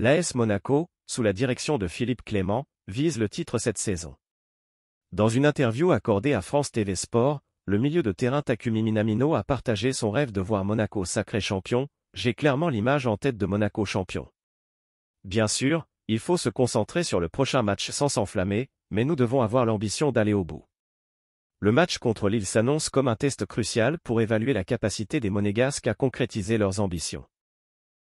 L'AS Monaco, sous la direction de Philippe Clément, vise le titre cette saison. Dans une interview accordée à France TV Sport, le milieu de terrain Takumi Minamino a partagé son rêve de voir Monaco sacré champion, j'ai clairement l'image en tête de Monaco champion. Bien sûr, il faut se concentrer sur le prochain match sans s'enflammer, mais nous devons avoir l'ambition d'aller au bout. Le match contre Lille s'annonce comme un test crucial pour évaluer la capacité des Monégasques à concrétiser leurs ambitions.